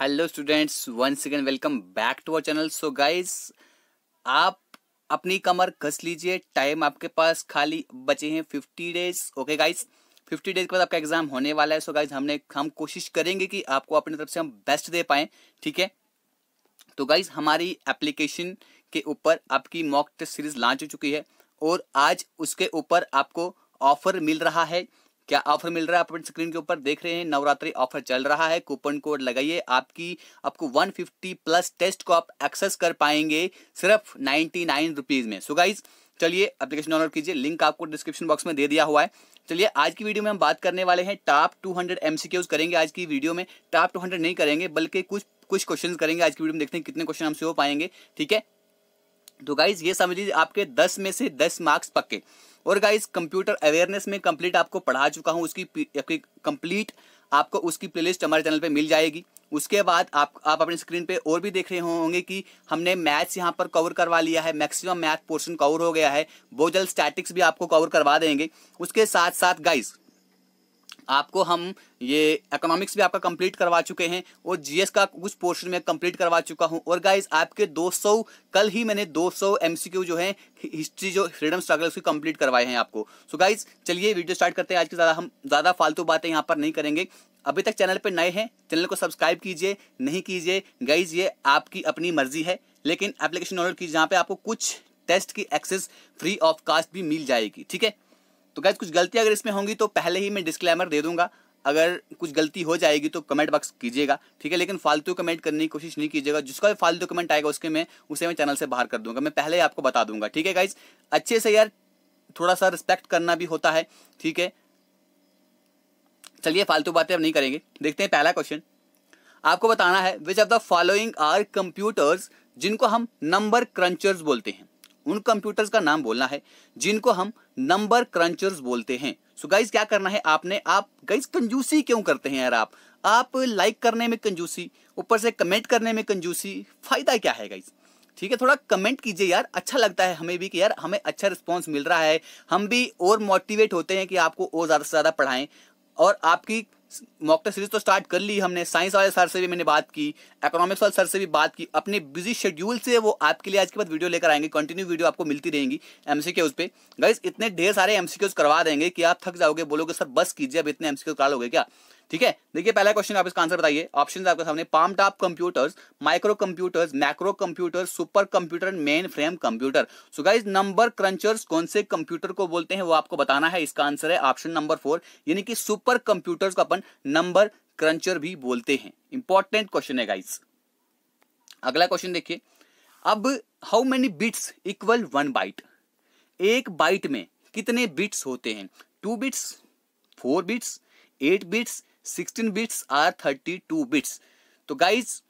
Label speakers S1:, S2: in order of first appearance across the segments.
S1: hello students once again welcome back to our channel so guys आप अपनी कमर कस लीजिए time आपके पास खाली बचे हैं fifty days okay guys fifty days के बाद आपका एग्जाम होने वाला है सो so गाइस हमने हम कोशिश करेंगे कि आपको अपनी तरफ से हम बेस्ट दे पाए ठीक है तो गाइस हमारी एप्लीकेशन के ऊपर आपकी मॉक टेस्ट सीरीज लॉन्च हो चुकी है और आज उसके ऊपर आपको ऑफर मिल रहा है क्या ऑफर मिल रहा है आप अपनी स्क्रीन के ऊपर देख रहे हैं नवरात्रि ऑफर चल रहा है कूपन कोड लगाइए आपकी आपको 150 प्लस टेस्ट को आप एक्सेस कर पाएंगे सिर्फ नाइन्टी नाइन रुपीज में सो गाइज चलिए एप्लीकेशन डाउनलोड कीजिए लिंक आपको डिस्क्रिप्शन बॉक्स में दे दिया हुआ है चलिए आज की वीडियो में हम बात करने वाले हैं टॉप 200 हंड्रेड करेंगे आज की वीडियो में टॉप 200 नहीं करेंगे बल्कि कुछ कुछ क्वेश्चंस करेंगे आज की वीडियो में देखते हैं कितने क्वेश्चन हमसे हो पाएंगे ठीक है तो गाइज ये समझ लीजिए आपके 10 में से 10 मार्क्स पक्के और गाइस कंप्यूटर अवेयरनेस में कंप्लीट आपको पढ़ा चुका हूँ उसकी कंप्लीट आपको उसकी प्लेलिस्ट हमारे चैनल पे मिल जाएगी उसके बाद आप आप अपनी स्क्रीन पे और भी देख रहे होंगे कि हमने मैथ्स यहाँ पर कवर करवा लिया है मैक्सिमम मैथ पोर्शन कवर हो गया है बहुत जल्द स्टैटिक्स भी आपको कवर करवा देंगे उसके साथ साथ गाइज आपको हम ये इकोनॉमिक्स भी आपका कंप्लीट करवा चुके हैं और जीएस का कुछ पोर्शन में कंप्लीट करवा चुका हूं और गाइस आपके 200 कल ही मैंने 200 एमसीक्यू जो है हिस्ट्री जो फ्रीडम स्ट्रगल उसकी कंप्लीट करवाए हैं आपको सो गाइस चलिए वीडियो स्टार्ट करते हैं आज की ज़्यादा हम ज़्यादा फालतू बातें यहाँ पर नहीं करेंगे अभी तक चैनल पर नए हैं चैनल को सब्सक्राइब कीजिए नहीं कीजिए गाइज ये आपकी अपनी मर्जी है लेकिन एप्लीकेशन डाउनलोड कीजिए जहाँ पर आपको कुछ टेस्ट की एक्सेस फ्री ऑफ कास्ट भी मिल जाएगी ठीक है तो गैस कुछ गलती अगर इसमें होंगी तो पहले ही मैं डिस्क्लेमर दे दूंगा अगर कुछ गलती हो जाएगी तो कमेंट बॉक्स कीजिएगा ठीक है लेकिन फालतू कमेंट करने की कोशिश नहीं कीजिएगा जिसका भी फालतू कमेंट आएगा उसके मैं उसे मैं चैनल से बाहर कर दूंगा मैं पहले ही आपको बता दूंगा ठीक है गाइज अच्छे से यार थोड़ा सा रिस्पेक्ट करना भी होता है ठीक है चलिए फालतू बातें अब नहीं करेंगे देखते हैं पहला क्वेश्चन आपको बताना है which of the following are computers जिनको हम नंबर क्रंचर्स बोलते हैं उन कंप्यूटर्स का नाम बोलना है जिनको हम नंबर क्रंचर्स बोलते हैं सो so गाइज क्या करना है आपने आप गाइज कंजूसी क्यों करते हैं यार आप आप लाइक करने में कंजूसी ऊपर से कमेंट करने में कंजूसी फायदा क्या है गाइज ठीक है थोड़ा कमेंट कीजिए यार अच्छा लगता है हमें भी कि यार हमें अच्छा रिस्पॉन्स मिल रहा है हम भी और मोटिवेट होते हैं कि आपको और ज़्यादा से ज़्यादा पढ़ाएं और आपकी मॉक टेस्ट सीरीज तो स्टार्ट कर ली हमने साइंस वाले सर से भी मैंने बात की इकोनॉमिक्स वाले सर से भी बात की अपने बिजी शेड्यूल से वो आपके लिए आज के बाद वीडियो लेकर आएंगे कंटिन्यू वीडियो आपको मिलती रहेंगी एम सी क्यूज पे गाइज इतने ढेर सारे एम सी क्यूज करवा देंगे कि आप थक जाओगे बोलोगे सर बस कीजिए अब इतने एम सी करा लोगे क्या ठीक है देखिए पहला क्वेश्चन आप इसका आंसर बताइए ऑप्शन आपके सामने palmtop computers microcomputers macrocomputer supercomputer mainframe computer so guys number crunchers कौन से कंप्यूटर को बोलते हैं वो आपको बताना है इसका आंसर है ऑप्शन नंबर फोर यानी कि सुपर कंप्यूटर्स को अपन नंबर क्रंचर भी बोलते हैं इंपॉर्टेंट क्वेश्चन है गाइस अगला क्वेश्चन देखिए अब how many bits equal one byte एक बाइट में कितने बिट्स होते हैं two bits four bits eight bits sixteen bits or thirty two bits तो गाइज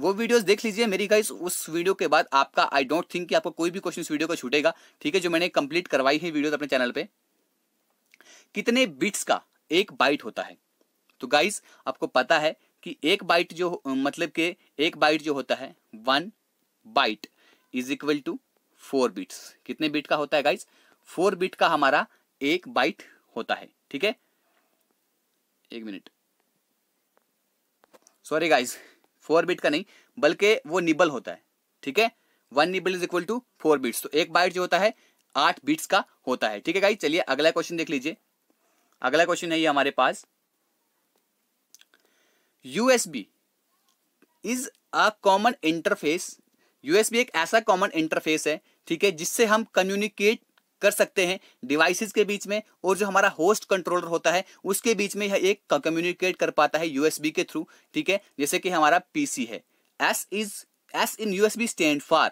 S1: वो वीडियोस देख लीजिए मेरी गाइस उस वीडियो के बाद आपका आई डोंट थिंक कि आपको कोई भी क्वेश्चन इस वीडियो का छूटेगा ठीक है जो मैंने कंप्लीट करवाई है वीडियोस अपने चैनल पे कितने बिट्स का एक बाइट होता है तो गाइस आपको पता है कि एक बाइट जो मतलब के एक बाइट जो होता है one byte is equal to four bits कितने बिट का होता है गाइस फोर बिट का हमारा एक बाइट होता है ठीक है एक minute sorry guys four bit का नहीं बल्कि वो निबल होता है ठीक है one nibble is equal to four bits तो एक बाइट जो होता है आठ बिट्स का होता है ठीक है गाइस चलिए अगला क्वेश्चन देख लीजिए अगला क्वेश्चन है ये हमारे पास USB is a common interface USB एक ऐसा कॉमन इंटरफेस है ठीक है जिससे हम कम्युनिकेट कर सकते हैं डिवाइसेस के बीच में और जो हमारा होस्ट कंट्रोलर होता है उसके बीच में यह एक कम्युनिकेट कर पाता है यूएसबी के थ्रू ठीक है जैसे कि हमारा पीसी है S is S in USB stand for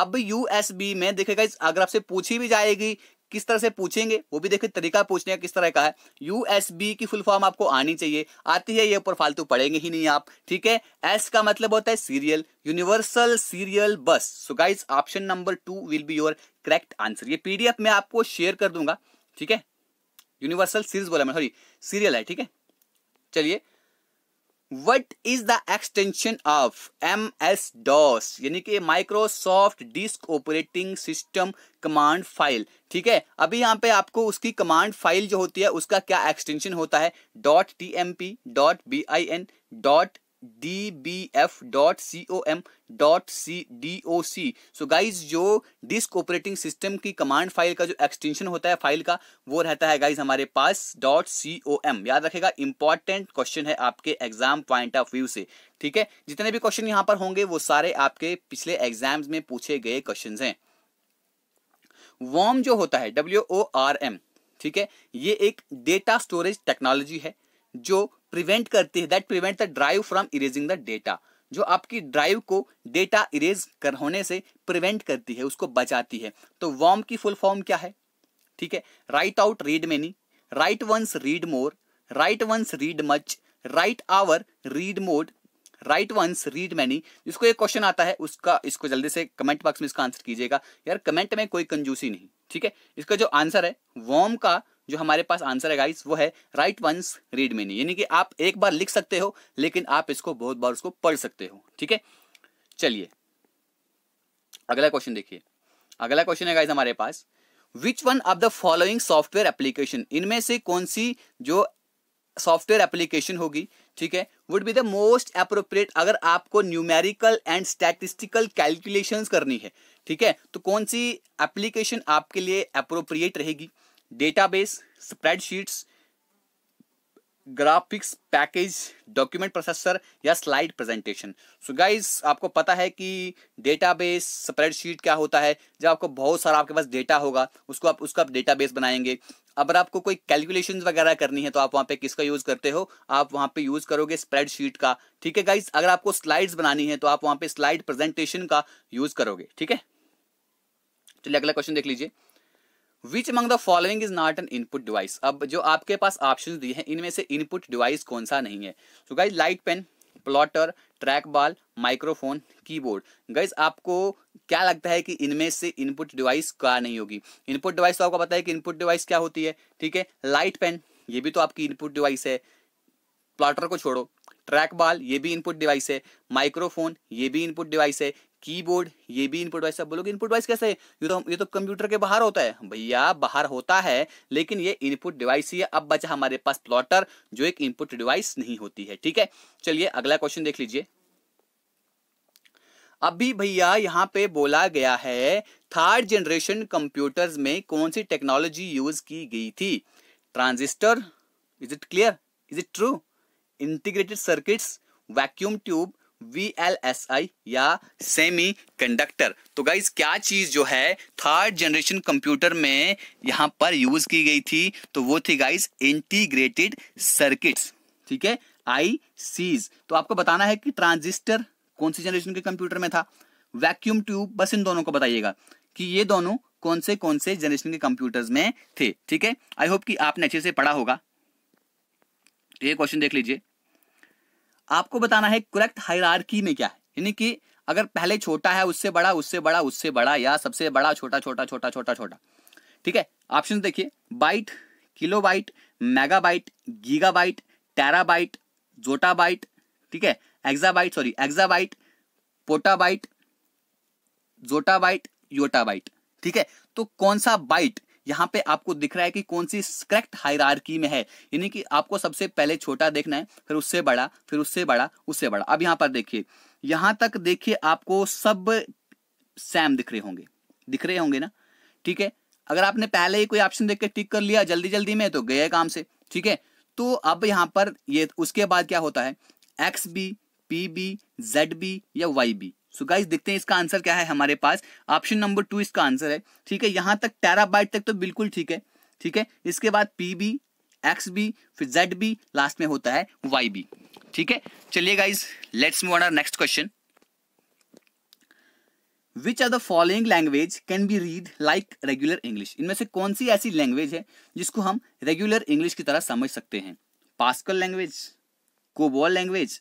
S1: अब यूएसबी में देखेगा अगर आपसे पूछी भी जाएगी किस तरह से पूछेंगे वो भी देखिए तरीका पूछने का किस तरह का है यूएसबी की फुल फॉर्म आपको आनी चाहिए आती है ये ऊपर फालतू पढ़ेंगे ही नहीं आप ठीक है एस का मतलब होता है serial universal serial bus so guys option number two will be your correct answer ये पीडीएफ मैं आपको शेयर कर दूंगा ठीक है यूनिवर्सल सीरीज बोला मैं सॉरी सीरियल है ठीक है चलिए what is the extension of M S DOS यानी कि Microsoft disk operating system command file ठीक है अभी यहाँ पे आपको उसकी कमांड फाइल जो होती है उसका क्या एक्सटेंशन होता है dot T M P dot B I N dot D B F dot C O M dot C D O C so guys जो डिस्क ऑपरेटिंग सिस्टम की कमांड फाइल का जो एक्सटेंशन होता है फाइल का वो रहता है गाइस हमारे पास डॉट सी ओ एम याद रखेगा इंपॉर्टेंट क्वेश्चन है आपके एग्जाम पॉइंट ऑफ व्यू से ठीक है जितने भी क्वेश्चन यहां पर होंगे वो सारे आपके पिछले एग्जाम्स में पूछे गए क्वेश्चन हैं वॉर्म जो होता है डब्ल्यू ओ आर एम ठीक है ये एक डेटा स्टोरेज टेक्नोलॉजी है जो प्रिवेंट करती है that prevent the drive from erasing the data जो आपकी ड्राइव को डेटा इरेज कर होने से प्रिवेंट करती है उसको बचाती है तो वॉम की फुल फॉर्म क्या है ठीक है write out read many write once read more write once read much write hour read mode write once read many जिसको एक क्वेश्चन आता है उसका इसको जल्दी से कमेंट बॉक्स में इसका आंसर कीजिएगा यार कमेंट में कोई कंजूसी नहीं ठीक है इसका जो आंसर है वॉम का जो हमारे पास आंसर है गाइस वो है राइट वंस रीड मेनी यानी कि आप एक बार लिख सकते हो लेकिन आप इसको बहुत बार उसको पढ़ सकते हो ठीक है चलिए अगला क्वेश्चन देखिए अगला क्वेश्चन है गाइस हमारे पास which one of the following software application इनमें से कौन सी जो सॉफ्टवेयर एप्लीकेशन होगी ठीक है would be the most appropriate अगर आपको न्यूमेरिकल एंड स्टैटिस्टिकल कैलकुलेशंस करनी है ठीक है तो कौन सी एप्लीकेशन आपके लिए अप्रोप्रिएट रहेगी database spreadsheets graphics package document processor या स्लाइड प्रेजेंटेशन सो गाइज आपको पता है कि डेटाबेस स्प्रेडशीट क्या होता है जब आपको बहुत सारा आपके पास डेटा होगा उसको आप उसका आप डेटाबेस बनाएंगे अगर आपको कोई कैलकुलेशन वगैरह करनी है तो आप वहाँ पे किसका यूज़ करते हो आप वहाँ पे यूज़ करोगे स्प्रेडशीट का ठीक है गाइज अगर आपको स्लाइड्स बनानी है तो आप वहाँ पे स्लाइड प्रेजेंटेशन का यूज़ करोगे ठीक है चलिए अगला क्वेश्चन देख लीजिए which among the following is not an input device अब जो आपके पास ऑप्शन दिए हैं इनमें से इनपुट डिवाइस कौन सा नहीं है so guys light pen plotter trackball microphone keyboard guys आपको क्या लगता है कि इनमें से इनपुट डिवाइस क्या नहीं होगी इनपुट डिवाइस तो आपको पता है कि इनपुट डिवाइस क्या होती है ठीक है लाइट पेन ये भी तो आपकी इनपुट डिवाइस है प्लॉटर को छोड़ो ट्रैक बॉल ये भी इनपुट डिवाइस है माइक्रोफोन ये भी इनपुट डिवाइस है कीबोर्ड ये भी इनपुट वाइस आप बोलोगे इनपुट वाइस कैसे ये तो ये तो कंप्यूटर के बाहर होता है भैया बाहर होता है लेकिन ये इनपुट डिवाइस ही है अब बचा हमारे पास प्लॉटर जो एक इनपुट डिवाइस नहीं होती है ठीक है चलिए अगला क्वेश्चन देख लीजिए अभी भैया यहाँ पे बोला गया है थर्ड जनरेशन कंप्यूटर्स में कौन सी टेक्नोलॉजी यूज की गई थी transistor is it clear is it true integrated circuits vacuum tube वी या सेमी कंडक्टर तो गाइज क्या चीज जो है थर्ड जनरेशन कंप्यूटर में यहां पर यूज की गई थी तो वो थी गाइज इंटीग्रेटेड सर्किट्स ठीक है आई सीज तो आपको बताना है कि ट्रांजिस्टर कौन सी जनरेशन के कंप्यूटर में था वैक्यूम ट्यूब बस इन दोनों को बताइएगा कि ये दोनों कौन से कौन से जनरेशन के कंप्यूटर्स में थे ठीक है आई होप कि आपने अच्छे से पढ़ा होगा ये क्वेश्चन देख लीजिए आपको बताना है करेक्ट हायरार्की में क्या है यानी कि अगर पहले छोटा है उससे बड़ा उससे बड़ा उससे बड़ा या सबसे बड़ा छोटा छोटा छोटा छोटा छोटा ठीक है ऑप्शन देखिए byte kilobyte megabyte gigabyte terabyte zettabyte ठीक है exabyte sorry exabyte byte yottabyte ठीक है तो कौन सा बाइट यहाँ पे आपको दिख रहा है कि कौन सी करेक्ट हायरार्की में है यानी कि आपको सबसे पहले छोटा देखना है फिर उससे बड़ा फिर उससे बड़ा उससे बड़ा अब यहाँ पर देखिए यहाँ तक देखिए आपको सब सैम दिख रहे होंगे दिख रहे होंगे ना ठीक है अगर आपने पहले ही कोई ऑप्शन देख के टिक कर लिया जल्दी जल्दी में तो गए काम से ठीक है तो अब यहाँ पर ये उसके बाद क्या होता है X B P B Z B या वाई बी सो गाइस देखते हैं इसका आंसर क्या है हमारे पास ऑप्शन नंबर टू इसका आंसर है ठीक है यहाँ तक टेराबाइट तक तो बिल्कुल ठीक है ठीक है इसके बाद पी बी एक्स बी फिर जेड बी लास्ट में होता है वाई बी ठीक है चलिए guys let's move on our next question which are the following language can be read like regular English इनमें से कौन सी ऐसी लैंग्वेज है जिसको हम रेगुलर इंग्लिश की तरह समझ सकते हैं Pascal language COBOL language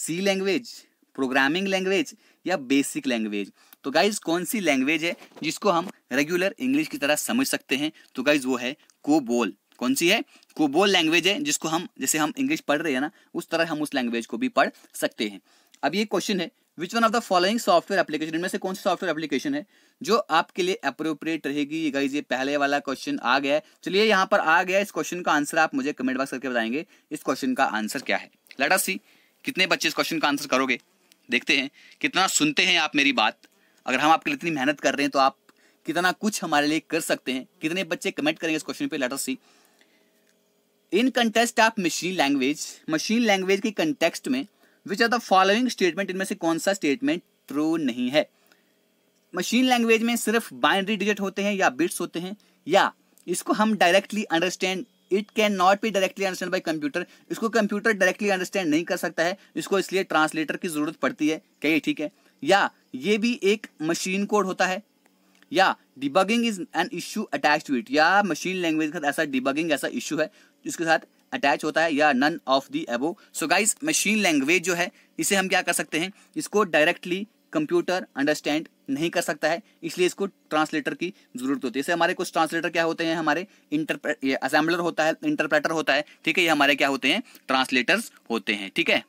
S1: C language programming language या बेसिक लैंग्वेज तो गाइज कौन सी लैंग्वेज है जिसको हम रेगुलर इंग्लिश की तरह समझ सकते हैं तो गाइज वो है कोबोल कौन सी है कोबोल लैंग्वेज है जिसको हम जैसे हम इंग्लिश पढ़ रहे हैं ना उस तरह हम उस लैंग्वेज को भी पढ़ सकते हैं अब ये क्वेश्चन है which one of the following software application इनमें से कौन सी सॉफ्टवेयर एप्लीकेशन है जो आपके लिए अप्रोप्रिएट रहेगी गाइज ये पहले वाला क्वेश्चन आ गया है चलिए यहाँ पर आ गया इस क्वेश्चन का आंसर आप मुझे कमेंट बॉक्स करके बताएंगे इस क्वेश्चन का आंसर क्या है लटा सी कितने बच्चे इस क्वेश्चन का आंसर करोगे देखते हैं कितना सुनते हैं आप मेरी बात अगर हम आपके लिए इतनी मेहनत कर रहे हैं तो आप कितना कुछ हमारे लिए कर सकते हैं कितने बच्चे कमेंट करेंगे इस क्वेश्चन पे later see in context of machine language machine language के कंटेक्सट में which are the following statement इनमें से कौन सा स्टेटमेंट ट्रू नहीं है मशीन लैंग्वेज में सिर्फ बाइनरी डिजिट होते हैं या बिट्स होते हैं या इसको हम directly understand it can not be directly understand by computer इसको कंप्यूटर डायरेक्टली अंडरस्टैंड नहीं कर सकता है इसको इसलिए ट्रांसलेटर की जरूरत पड़ती है कहिए ठीक है या ये भी एक मशीन कोड होता है या debugging is an issue attach to it या मशीन लैंग्वेज के साथ ऐसा डिबगिंग ऐसा इशू है जिसके साथ अटैच होता है या नन ऑफ दी एबो सो गाइज मशीन लैंग्वेज जो है इसे हम क्या कर सकते हैं इसको डायरेक्टली कंप्यूटर अंडरस्टैंड नहीं कर सकता है इसलिए इसको ट्रांसलेटर की जरूरत होती है जैसे हमारे कुछ ट्रांसलेटर क्या होते हैं हमारे इंटरप्रे असेंबलर होता है इंटरप्रेटर होता है ठीक है ये हमारे क्या होते हैं ट्रांसलेटर्स होते हैं ठीक है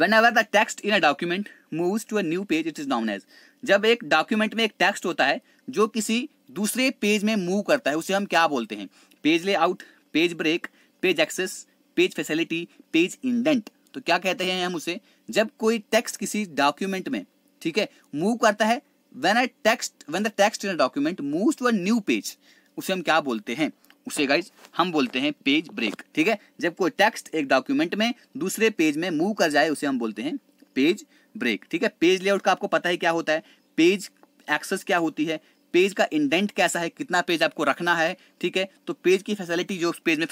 S1: whenever the text in a document moves to a new page it is known as जब एक डॉक्यूमेंट में एक टेक्स्ट होता है जो किसी दूसरे पेज में मूव करता है उसे हम क्या बोलते हैं page layout page break page access page facility page indent तो क्या कहते हैं हम उसे जब कोई टेक्स्ट किसी डॉक्यूमेंट में ठीक है मूव करता है when I text when the text in a document moves to a new page उसे हम क्या बोलते हैं उसे गाइज हम बोलते हैं पेज ब्रेक ठीक है जब कोई टेक्स्ट एक डॉक्यूमेंट में दूसरे पेज में मूव कर जाए उसे हम बोलते हैं पेज ब्रेक ठीक है पेज लेआउट का आपको पता ही क्या होता है पेज एक्सेस क्या होती है पेज का इंडेंट कैसा है कितना पेज आपको रखना है ठीक है तो पेज की फैसिलिटी जो उस पेज में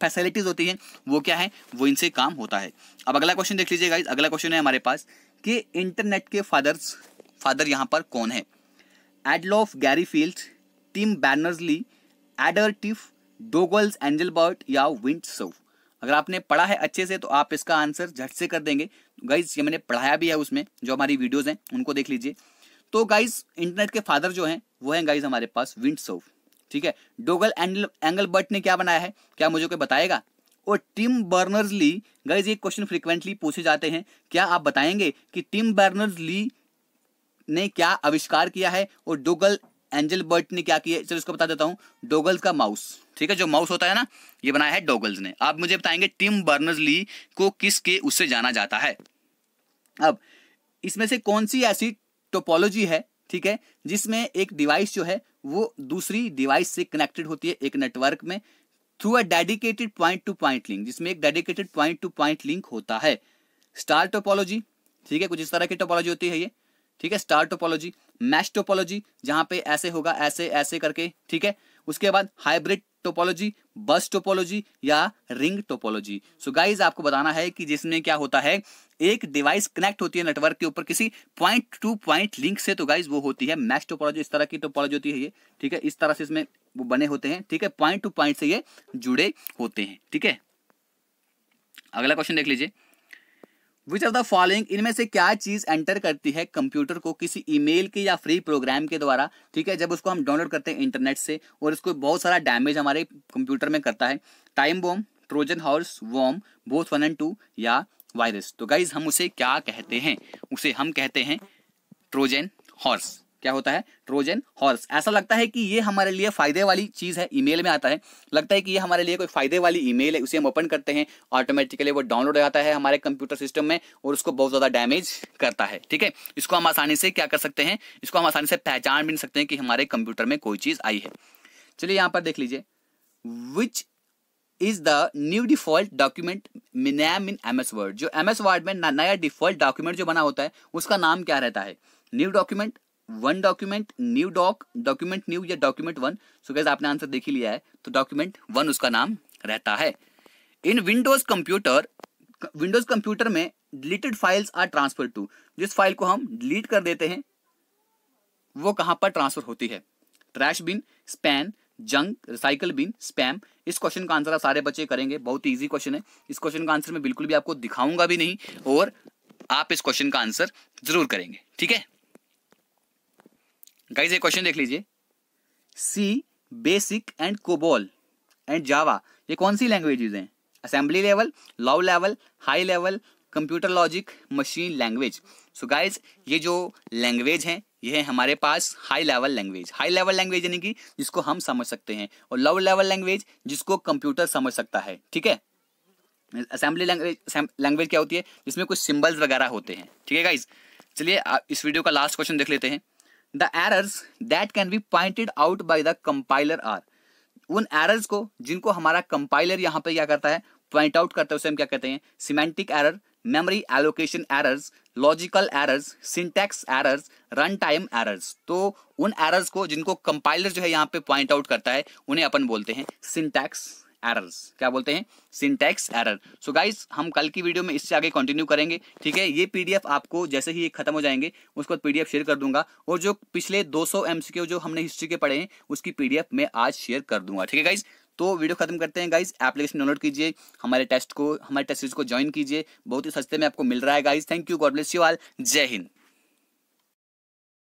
S1: फैसिलिटीज होती हैं वो क्या है वो इनसे काम होता है अब अगला क्वेश्चन देख लीजिए गाइज अगला क्वेश्चन है हमारे पास कि इंटरनेट के फादर्स फादर यहाँ पर कौन है Adolph Gary Field Tim Berners Lee एडर टिफ डोगल्स एंजलबर्ट या विंट सोव अगर आपने पढ़ा है अच्छे से तो आप इसका आंसर झट से कर देंगे गाइज ये मैंने पढ़ाया भी है उसमें जो हमारी वीडियोज़ हैं उनको देख लीजिए तो गाइज इंटरनेट के फादर जो हैं वो हैं गाइज हमारे पास विंट सोफ ठीक है डोगल एंगल एंगल बट ने क्या बनाया है क्या मुझे कोई बताएगा और टिम बर्नर्स ली गाइज ये क्वेश्चन फ्रिक्वेंटली पूछे जाते हैं क्या आप बताएंगे कि टिम बर्नर्स ली ने क्या आविष्कार किया है और डोगल एंजल बर्ट ने क्या किया चलो इसको बता देता हूँ डोगल्स का माउस ठीक है जो माउस होता है ना ये बनाया है डोगल्स ने आप मुझे बताएंगे टिम बर्नर्स ली को किसके उससे जाना जाता है अब इसमें से कौन सी ऐसी टोपोलॉजी है ठीक है जिसमें एक डिवाइस जो है वो दूसरी डिवाइस से कनेक्टेड होती है एक नेटवर्क में through a dedicated point to point link जिसमें एक dedicated point to point link होता है स्टार टोपोलॉजी ठीक है कुछ इस तरह की टोपोलॉजी होती है ये ठीक है स्टार टोपोलॉजी मैश टोपोलॉजी जहां पे ऐसे होगा ऐसे ऐसे करके ठीक है उसके बाद हाइब्रिड टोपोलॉजी बस टोपोलॉजी या रिंग टोपोलॉजी सो गाइज आपको बताना है कि जिसमें क्या होता है एक डिवाइस कनेक्ट होती है नेटवर्क के ऊपर किसी पॉइंट टू पॉइंट लिंक से तो गाइज वो होती है मैच टोपोलॉजी इस तरह की टोपोलॉजी होती है ये ठीक है इस तरह से इसमें वो बने होते हैं ठीक है पॉइंट टू पॉइंट से ये जुड़े होते हैं ठीक है अगला क्वेश्चन देख लीजिए विच ऑफ द फॉलोइंग इनमें से क्या चीज एंटर करती है कंप्यूटर को किसी ईमेल के या फ्री प्रोग्राम के द्वारा ठीक है जब उसको हम डाउनलोड करते हैं इंटरनेट से और इसको बहुत सारा डैमेज हमारे कंप्यूटर में करता है time bomb Trojan horse worm both one and two या वायरस तो गाइज हम उसे क्या कहते हैं उसे हम कहते हैं ट्रोजन हॉर्स क्या होता है ट्रोजन हॉर्स ऐसा लगता है कि ये हमारे लिए फायदे वाली चीज़ है ईमेल में आता है लगता है कि ये हमारे लिए कोई फायदे वाली ईमेल है उसे हम ओपन करते हैं ऑटोमेटिकली वो डाउनलोड हो जाता है हमारे कंप्यूटर सिस्टम में और उसको बहुत ज़्यादा डैमेज करता है ठीक है इसको हम आसानी से क्या कर सकते हैं इसको हम आसानी से पहचान भी नहीं सकते हैं कि हमारे कंप्यूटर में कोई चीज़ आई है चलिए यहां पर देख लीजिए which is the new default document name in M Word जो एम एस वर्ड में नया डिफॉल्ट डॉक्यूमेंट जो बना होता है उसका नाम क्या रहता है new document one document new doc document new या डॉक्यूमेंट वन सो गैस आपने आंसर देख ही लिया है तो डॉक्यूमेंट वन उसका नाम रहता है in Windows computer Windows computer में deleted files are transfer to जिस फाइल को हम डिलीट कर देते हैं वो कहां पर ट्रांसफर होती है trash bin span junk recycle bin spam इस क्वेश्चन का आंसर आप सारे बच्चे करेंगे बहुत इजी क्वेश्चन है इस क्वेश्चन का आंसर मैं बिल्कुल भी आपको दिखाऊंगा भी नहीं और आप इस क्वेश्चन का आंसर जरूर करेंगे ठीक है गाइज ये क्वेश्चन देख लीजिए C basic and COBOL and Java ये कौन सी लैंग्वेजेज हैं assembly level low level high level computer logic machine language so guys ये जो लैंग्वेज हैं ये है हमारे पास high level language high level language यानी कि जिसको हम समझ सकते हैं और लो लेवल लैंग्वेज जिसको कंप्यूटर समझ सकता है ठीक है असेंबली लैंग्वेज लैंग्वेज क्या होती है जिसमें कुछ सिंबल्स वगैरह होते हैं ठीक है गाइज चलिए इस वीडियो का लास्ट क्वेश्चन देख लेते हैं the errors that can be pointed out by the compiler are उन एरर्स को जिनको हमारा कंपाइलर यहाँ पे क्या करता है पॉइंट आउट करता है उसे हम क्या कहते हैं semantic error memory allocation errors logical errors syntax errors run time errors तो उन एरर्स को जिनको कंपाइलर जो है यहाँ पे पॉइंट आउट करता है उन्हें अपन बोलते हैं सिंटैक्स एरर्स क्या बोलते हैं सिंटैक्स एरर सो गाइज हम कल की वीडियो में इससे आगे कंटिन्यू करेंगे ठीक है ये पीडीएफ आपको जैसे ही ये खत्म हो जाएंगे उसके बाद पीडीएफ शेयर कर दूंगा और जो पिछले 200 एमसीक्यू जो हमने हिस्ट्री के पढ़े हैं उसकी पीडीएफ मैं आज शेयर कर दूंगा ठीक है गाइज तो वीडियो खत्म करते हैं गाइज एप्लीकेशन डाउनलोड कीजिए हमारे टेस्ट को हमारे टेस्ट सीरीज को ज्वाइन कीजिए बहुत ही सस्ते में आपको मिल रहा है guys thank you God bless you all जय हिंद